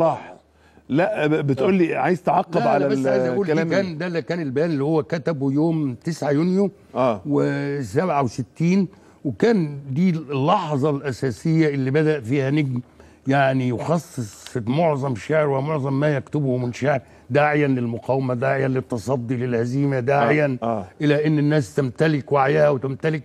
صلاح لا بتقول لي عايز تعقب لا على بس عايز أقول الكلام كان ده اللي كان البيان اللي هو كتبه يوم 9 يونيو اه و67 وكان دي اللحظه الاساسيه اللي بدا فيها نجم يعني يخصص في معظم شعره ومعظم ما يكتبه من شعر داعيا للمقاومه داعيا للتصدي للهزيمه داعيا آه. آه. الى ان الناس تمتلك وعيها وتمتلك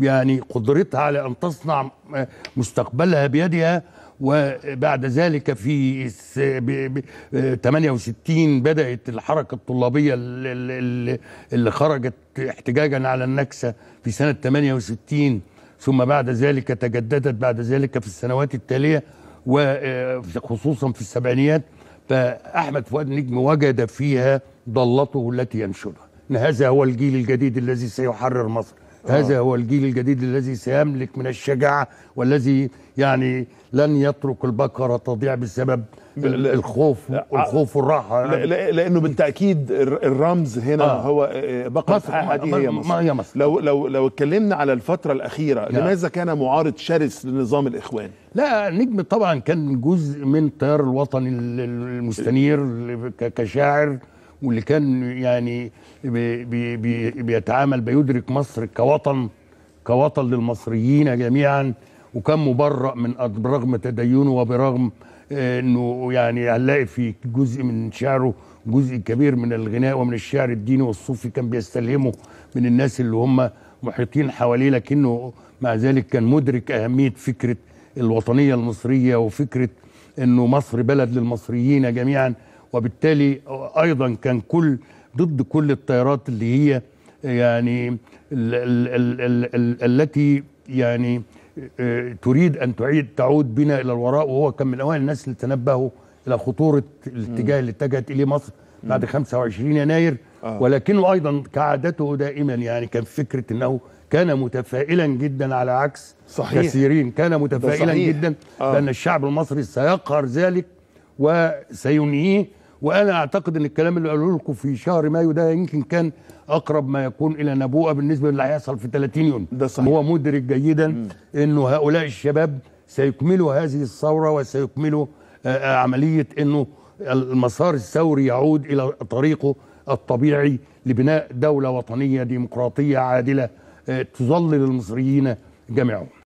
يعني قدرتها على ان تصنع آه، مستقبلها بيدها وبعد ذلك في 68 بدأت الحركة الطلابية اللي خرجت احتجاجا على النكسة في سنة 68 ثم بعد ذلك تجددت بعد ذلك في السنوات التالية وخصوصا آه، في السبعينيات فأحمد فؤاد نجم وجد فيها ضلته التي ينشرها هذا هو الجيل الجديد الذي سيحرر مصر آه. هذا هو الجيل الجديد الذي سيملك من الشجاعة والذي يعني لن يترك البقرة تضيع بسبب الخوف آه. الخوف والراحة يعني لأنه بالتأكيد الرمز هنا آه هو آه، بقرة حاحة دي هي مصر. هي مصر لو لو لو اتكلمنا على الفترة الأخيرة نعم. لماذا كان معارض شرس لنظام الإخوان؟ لا نجم طبعا كان جزء من التيار الوطني المستنير كشاعر واللي كان يعني بي بي بيتعامل بيدرك مصر كوطن كوطن للمصريين جميعا وكان مبرأ من برغم تدينه وبرغم آه، انه يعني هنلاقي في جزء من شعره جزء كبير من الغناء ومن الشعر الديني والصوفي كان بيستلهمه من الناس اللي هم محيطين حواليه لكنه مع ذلك كان مدرك اهميه فكره الوطنيه المصريه وفكره انه مصر بلد للمصريين جميعا وبالتالي ايضا كان كل ضد كل التيارات اللي هي يعني الـ الـ الـ الـ الـ التي يعني آه، تريد ان تعيد تعود بنا الى الوراء وهو كان من اوائل الناس اللي تنبهوا الى خطوره الاتجاه اللي اتجهت اليه مصر بعد 25 يناير آه. ولكنه ايضا كعادته دائما يعني كان فكره انه كان متفائلا جدا على عكس صحيح. كثيرين كان متفائلا جدا آه. بان الشعب المصري سيقهر ذلك وسينهيه وانا اعتقد ان الكلام اللي قالوه لكم في شهر مايو ده يمكن كان اقرب ما يكون الى نبوءه بالنسبه للي هيحصل في 30 يونيو ده صحيح هو مدرك جيدا انه هؤلاء الشباب سيكملوا هذه الثوره وسيكملوا آه، آه، عمليه انه المسار الثوري يعود الى طريقه الطبيعي لبناء دوله وطنيه ديمقراطيه عادله آه، تظلل المصريين جميعهم